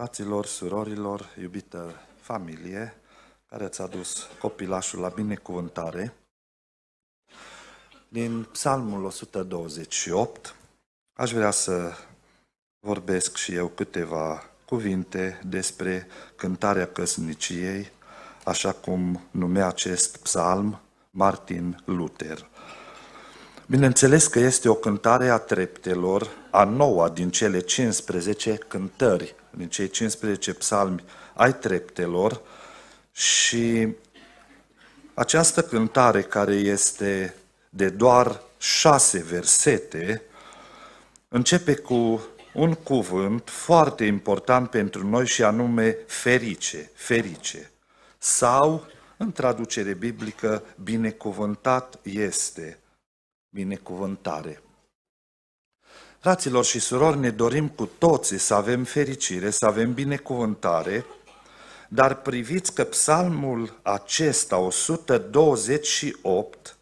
fraților, surorilor, iubită familie, care a adus copilașul la binecuvântare, din Psalmul 128, aș vrea să vorbesc și eu câteva cuvinte despre cântarea căsniciei, așa cum numea acest psalm Martin Luther. Bineînțeles că este o cântare a treptelor, a noua din cele 15 cântări, din cei 15 psalmi ai treptelor și această cântare care este de doar șase versete, începe cu un cuvânt foarte important pentru noi și anume ferice, ferice. Sau, în traducere biblică, binecuvântat este binecuvântare. Fraților și surori, ne dorim cu toții să avem fericire, să avem binecuvântare, dar priviți că psalmul acesta, 128,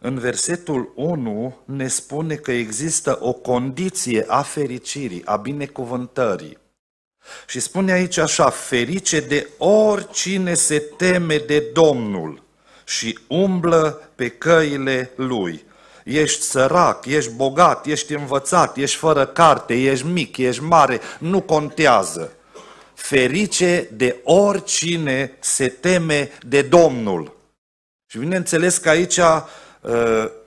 în versetul 1 ne spune că există o condiție a fericirii, a binecuvântării. Și spune aici așa, ferice de oricine se teme de Domnul și umblă pe căile lui. Ești sărac, ești bogat, ești învățat, ești fără carte, ești mic, ești mare, nu contează. Ferice de oricine se teme de Domnul. Și bineînțeles că aici uh,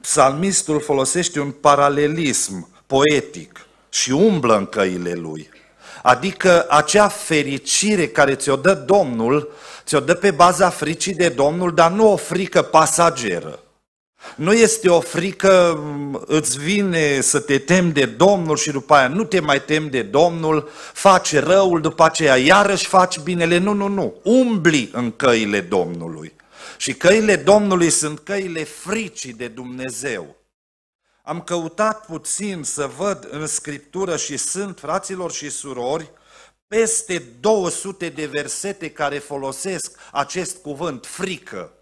psalmistul folosește un paralelism poetic și umblă în căile lui. Adică acea fericire care ți-o dă Domnul, ți-o dă pe baza fricii de Domnul, dar nu o frică pasageră. Nu este o frică, îți vine să te temi de Domnul și după aia nu te mai temi de Domnul, faci răul, după aceea iarăși faci binele. Nu, nu, nu. Umbli în căile Domnului. Și căile Domnului sunt căile fricii de Dumnezeu. Am căutat puțin să văd în Scriptură și sunt, fraților și surori, peste 200 de versete care folosesc acest cuvânt, frică.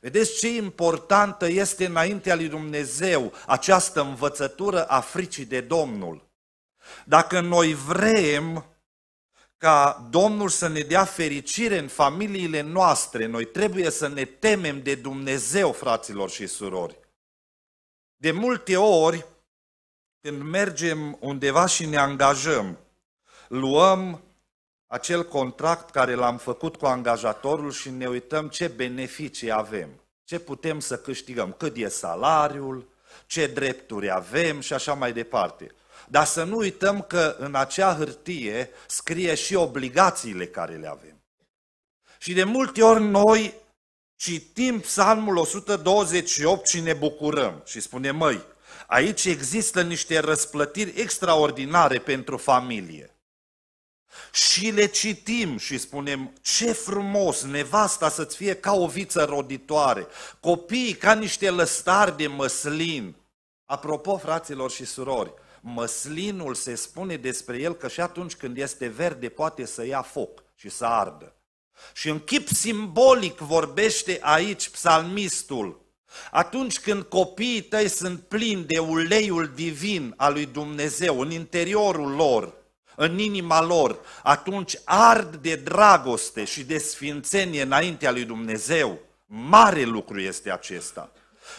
Vedeți ce importantă este înaintea lui Dumnezeu această învățătură a fricii de Domnul. Dacă noi vrem ca Domnul să ne dea fericire în familiile noastre, noi trebuie să ne temem de Dumnezeu, fraților și surori. De multe ori, când mergem undeva și ne angajăm, luăm acel contract care l-am făcut cu angajatorul și ne uităm ce beneficii avem, ce putem să câștigăm, cât e salariul, ce drepturi avem și așa mai departe. Dar să nu uităm că în acea hârtie scrie și obligațiile care le avem. Și de multe ori noi citim Psalmul 128 și ne bucurăm și spunem, măi, aici există niște răsplătiri extraordinare pentru familie. Și le citim și spunem, ce frumos, nevasta să-ți fie ca o viță roditoare, copiii ca niște lăstari de măslin. Apropo, fraților și surori, măslinul se spune despre el că și atunci când este verde poate să ia foc și să ardă. Și în chip simbolic vorbește aici psalmistul. Atunci când copiii tăi sunt plini de uleiul divin al lui Dumnezeu în interiorul lor, în inima lor, atunci ard de dragoste și de sfințenie înaintea lui Dumnezeu. Mare lucru este acesta.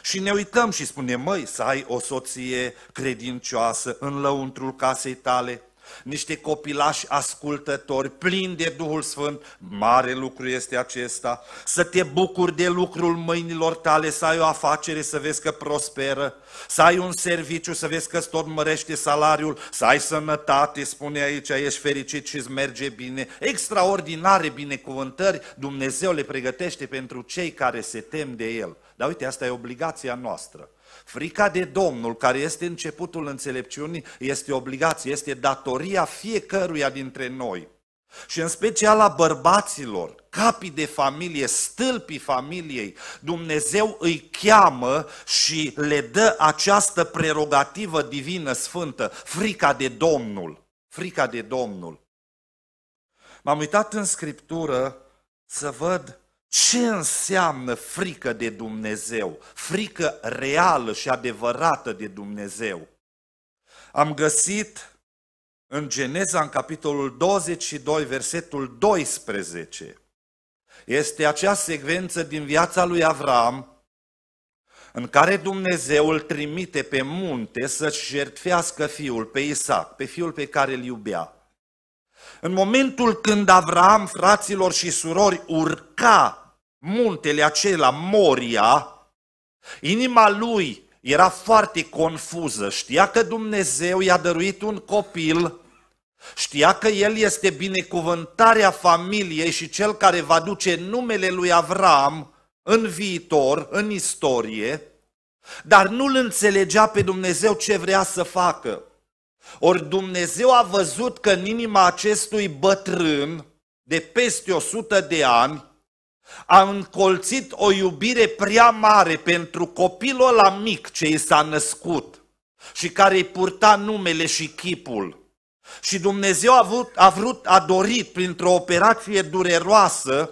Și ne uităm și spunem, măi, să ai o soție credincioasă în lăuntrul casei tale, niște copilași ascultători, plini de Duhul Sfânt, mare lucru este acesta, să te bucuri de lucrul mâinilor tale, să ai o afacere, să vezi că prosperă, să ai un serviciu, să vezi că îți tot mărește salariul, să ai sănătate, spune aici, ești fericit și îți merge bine. Extraordinare binecuvântări Dumnezeu le pregătește pentru cei care se tem de El. Dar uite, asta e obligația noastră. Frica de Domnul, care este începutul înțelepciunii, este obligație, este datoria fiecăruia dintre noi. Și în special a bărbaților, capii de familie, stâlpii familiei, Dumnezeu îi cheamă și le dă această prerogativă divină sfântă, frica de Domnul, frica de Domnul. M-am uitat în Scriptură să văd ce înseamnă frică de Dumnezeu, frică reală și adevărată de Dumnezeu. Am găsit în Geneza, în capitolul 22, versetul 12. Este acea secvență din viața lui Avram în care Dumnezeu îl trimite pe munte să-și jertfească fiul, pe Isaac, pe fiul pe care îl iubea. În momentul când Avram, fraților și surori, urca muntele acela, Moria, inima lui era foarte confuză. Știa că Dumnezeu i-a dăruit un copil, știa că el este binecuvântarea familiei și cel care va duce numele lui Avram în viitor, în istorie, dar nu-l înțelegea pe Dumnezeu ce vrea să facă. Ori Dumnezeu a văzut că în inima acestui bătrân de peste 100 de ani a încolțit o iubire prea mare pentru copilul ăla mic ce i s-a născut și care îi purta numele și chipul. Și Dumnezeu a, avut, a vrut, a dorit printr-o operație dureroasă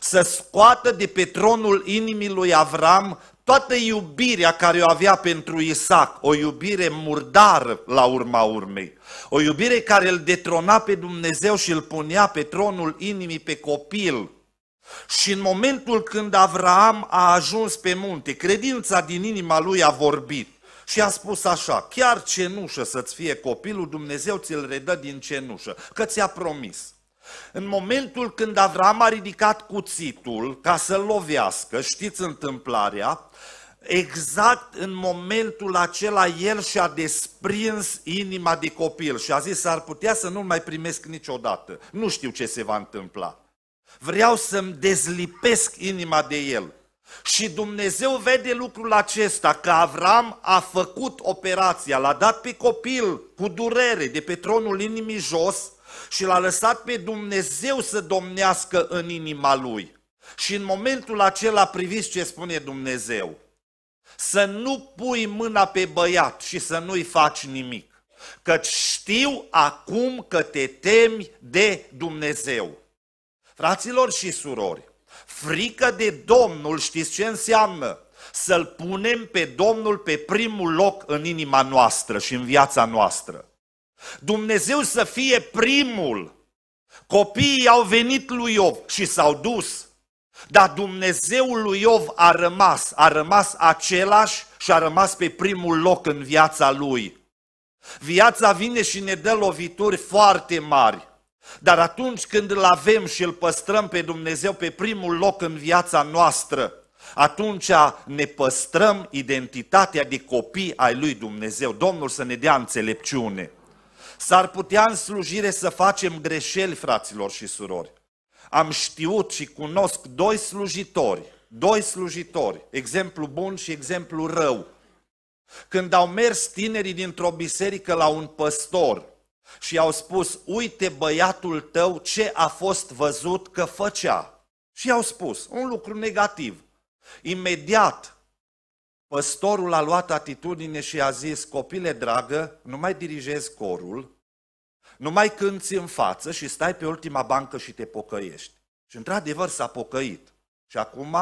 să scoată de pe tronul inimii lui Avram toată iubirea care o avea pentru Isaac, o iubire murdară la urma urmei, o iubire care îl detrona pe Dumnezeu și îl punea pe tronul inimii pe copil, și în momentul când Avraam a ajuns pe munte, credința din inima lui a vorbit și a spus așa, chiar cenușă să-ți fie copilul, Dumnezeu ți-l redă din cenușă, că ți-a promis. În momentul când Avram a ridicat cuțitul ca să-l lovească, știți întâmplarea, exact în momentul acela el și-a desprins inima de copil și a zis, s ar putea să nu-l mai primesc niciodată. Nu știu ce se va întâmpla. Vreau să-mi dezlipesc inima de el. Și Dumnezeu vede lucrul acesta, că Avram a făcut operația, l-a dat pe copil cu durere de pe tronul inimii jos și l-a lăsat pe Dumnezeu să domnească în inima lui. Și în momentul acela priviți ce spune Dumnezeu. Să nu pui mâna pe băiat și să nu-i faci nimic, Că știu acum că te temi de Dumnezeu. Fraților și surori, frică de Domnul știți ce înseamnă? Să-L punem pe Domnul pe primul loc în inima noastră și în viața noastră. Dumnezeu să fie primul. Copiii au venit lui Iov și s-au dus. Dar Dumnezeul lui Iov a rămas, a rămas același și a rămas pe primul loc în viața lui. Viața vine și ne dă lovituri foarte mari. Dar atunci când îl avem și îl păstrăm pe Dumnezeu pe primul loc în viața noastră, atunci ne păstrăm identitatea de copii ai lui Dumnezeu. Domnul să ne dea înțelepciune. S-ar putea în slujire să facem greșeli, fraților și surori. Am știut și cunosc doi slujitori, doi slujitori, exemplu bun și exemplu rău. Când au mers tinerii dintr-o biserică la un păstor și i-au spus, uite băiatul tău ce a fost văzut că făcea. Și i-au spus un lucru negativ. Imediat, păstorul a luat atitudine și a zis, copile dragă, nu mai dirigezi corul, nu mai cânți în față și stai pe ultima bancă și te pocăiești. Și într-adevăr s-a pocăit. Și acum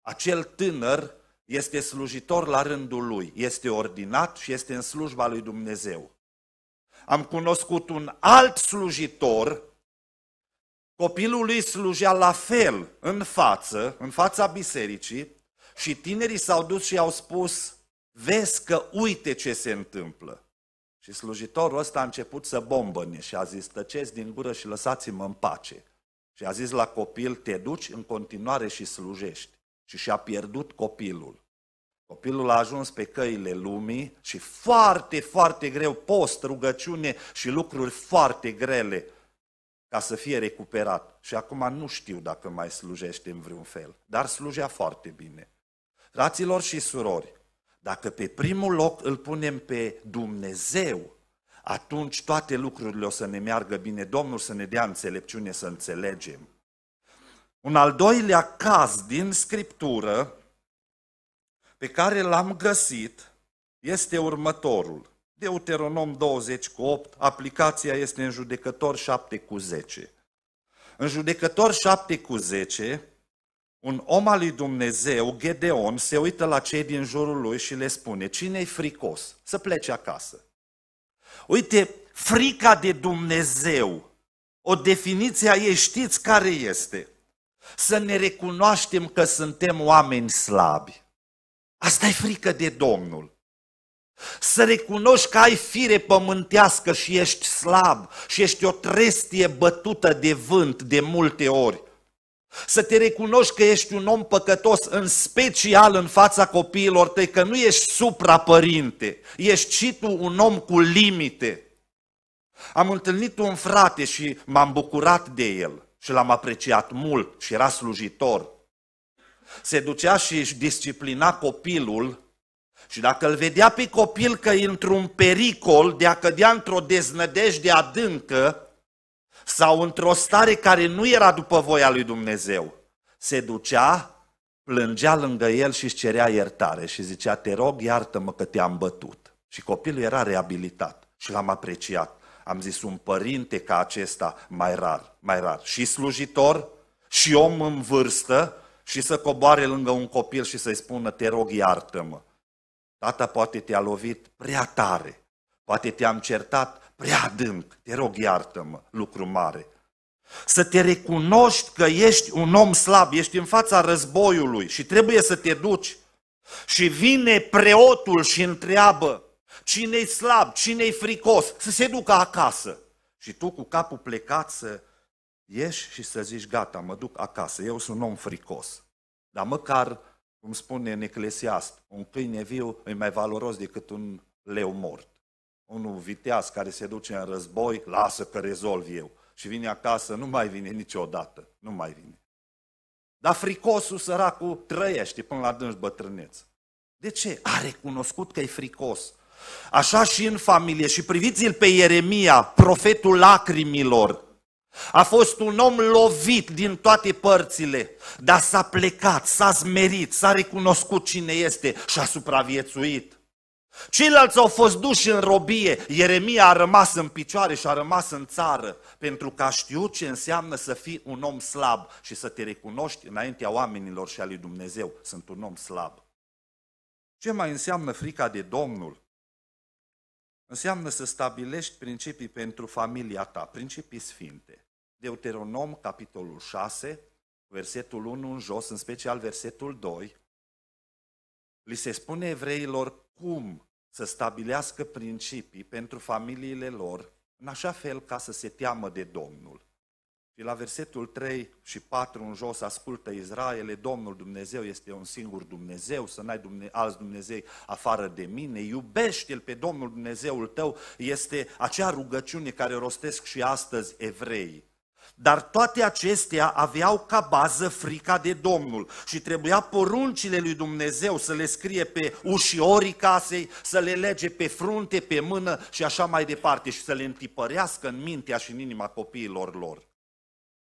acel tânăr este slujitor la rândul lui, este ordinat și este în slujba lui Dumnezeu am cunoscut un alt slujitor, copilul lui slujea la fel în față, în fața bisericii și tinerii s-au dus și au spus, vezi că uite ce se întâmplă. Și slujitorul ăsta a început să bombăne și a zis, tăceți din gură și lăsați-mă în pace. Și a zis la copil, te duci în continuare și slujești. Și și-a pierdut copilul. Copilul a ajuns pe căile lumii și foarte, foarte greu, post, rugăciune și lucruri foarte grele ca să fie recuperat. Și acum nu știu dacă mai slujește în vreun fel, dar slujea foarte bine. Fraților și surori, dacă pe primul loc îl punem pe Dumnezeu, atunci toate lucrurile o să ne meargă bine. Domnul să ne dea înțelepciune să înțelegem. Un al doilea caz din Scriptură pe care l-am găsit este următorul. Deuteronom 20 cu 8, aplicația este în judecător 7 cu 10. În judecător 7 cu 10, un om al lui Dumnezeu, Gedeon, se uită la cei din jurul lui și le spune, cine-i fricos? Să plece acasă. Uite, frica de Dumnezeu, o definiție a ei știți care este? Să ne recunoaștem că suntem oameni slabi. Asta e frică de Domnul. Să recunoști că ai fire pământească și ești slab și ești o trestie bătută de vânt de multe ori. Să te recunoști că ești un om păcătos, în special în fața copiilor tăi, că nu ești suprapărinte, ești și tu un om cu limite. Am întâlnit un frate și m-am bucurat de el și l-am apreciat mult și era slujitor se ducea și își disciplina copilul și dacă îl vedea pe copil că e într-un pericol de a cădea într-o deznădejde adâncă sau într-o stare care nu era după voia lui Dumnezeu, se ducea, plângea lângă el și își cerea iertare și zicea, te rog, iartă-mă că te-am bătut. Și copilul era reabilitat și l-am apreciat. Am zis, un părinte ca acesta mai rar, mai rar, și slujitor, și om în vârstă, și să coboare lângă un copil și să-i spună, te rog, iartă-mă. Tata poate te-a lovit prea tare, poate te-am certat prea adânc, te rog, iartă-mă, lucru mare. Să te recunoști că ești un om slab, ești în fața războiului și trebuie să te duci. Și vine preotul și întreabă cine-i slab, cine-i fricos, să se ducă acasă. Și tu cu capul plecat să ieși și să zici, gata, mă duc acasă, eu sunt un om fricos. Dar măcar, cum spune în Eclesiast, un câine viu e mai valoros decât un leu mort. Unul viteaz care se duce în război, lasă că rezolv eu. Și vine acasă, nu mai vine niciodată, nu mai vine. Dar fricosul săracul trăiește până la dânși bătrâneți. De ce? A recunoscut că e fricos. Așa și în familie. Și priviți-l pe Ieremia, profetul lacrimilor, a fost un om lovit din toate părțile, dar s-a plecat, s-a zmerit, s-a recunoscut cine este și a supraviețuit. Ceilalți au fost duși în robie, Ieremia a rămas în picioare și a rămas în țară, pentru că a știut ce înseamnă să fii un om slab și să te recunoști înaintea oamenilor și a lui Dumnezeu. Sunt un om slab. Ce mai înseamnă frica de Domnul? Înseamnă să stabilești principii pentru familia ta, principii sfinte. Deuteronom, capitolul 6, versetul 1 în jos, în special versetul 2, li se spune evreilor cum să stabilească principii pentru familiile lor, în așa fel ca să se teamă de Domnul. Și la versetul 3 și 4 în jos, ascultă Israele, Domnul Dumnezeu este un singur Dumnezeu, să n-ai Dumne- alți Dumnezei afară de mine, iubește-L pe Domnul Dumnezeul tău, este acea rugăciune care rostesc și astăzi evrei. Dar toate acestea aveau ca bază frica de Domnul și trebuia poruncile lui Dumnezeu să le scrie pe ușiorii casei, să le lege pe frunte, pe mână și așa mai departe și să le întipărească în mintea și în inima copiilor lor.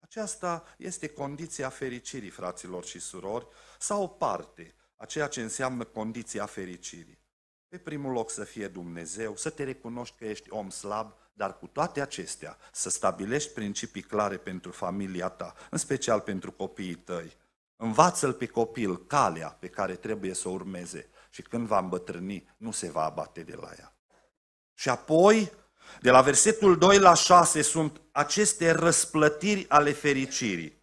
Aceasta este condiția fericirii, fraților și surori, sau parte a ceea ce înseamnă condiția fericirii. Pe primul loc să fie Dumnezeu, să te recunoști că ești om slab, dar cu toate acestea, să stabilești principii clare pentru familia ta, în special pentru copiii tăi. Învață-l pe copil calea pe care trebuie să o urmeze și când va îmbătrâni, nu se va abate de la ea. Și apoi, de la versetul 2 la 6 sunt aceste răsplătiri ale fericirii.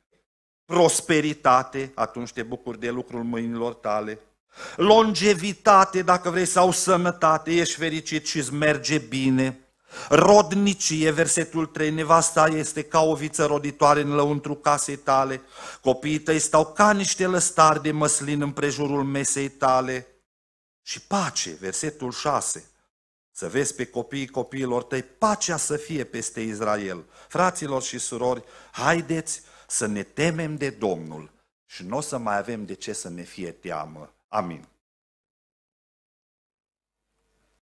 Prosperitate, atunci te bucuri de lucrul mâinilor tale. Longevitate, dacă vrei, sau sănătate, ești fericit și îți merge bine. Rodnicie, versetul 3, nevasta este ca o viță roditoare în lăuntru casei tale, copiii tăi stau ca niște lăstari de măslin în prejurul mesei tale. Și pace, versetul 6, să vezi pe copiii copiilor tăi, pacea să fie peste Israel. Fraților și surori, haideți să ne temem de Domnul și nu o să mai avem de ce să ne fie teamă. Amin.